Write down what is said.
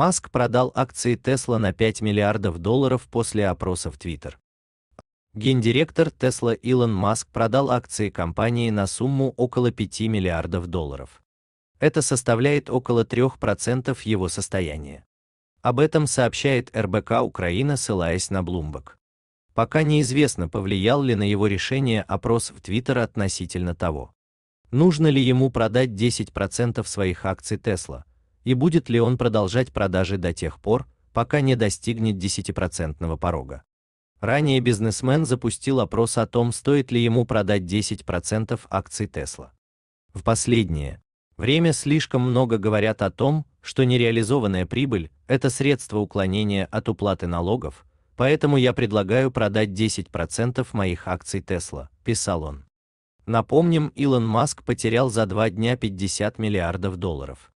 Маск продал акции Tesla на 5 миллиардов долларов после опроса Twitter. Гендиректор Tesla Илон Маск продал акции компании на сумму около 5 миллиардов долларов. Это составляет около 3% его состояния. Об этом сообщает РБК Украина, ссылаясь на Bloomberg. Пока неизвестно, повлиял ли на его решение опрос в Твиттер относительно того, нужно ли ему продать 10% своих акций Tesla, и будет ли он продолжать продажи до тех пор, пока не достигнет 10% порога. Ранее бизнесмен запустил опрос о том, стоит ли ему продать 10% акций Tesla. В последнее время слишком много говорят о том, что нереализованная прибыль – это средство уклонения от уплаты налогов, поэтому я предлагаю продать 10% моих акций Tesla, – писал он. Напомним, Илон Маск потерял за два дня 50 миллиардов долларов.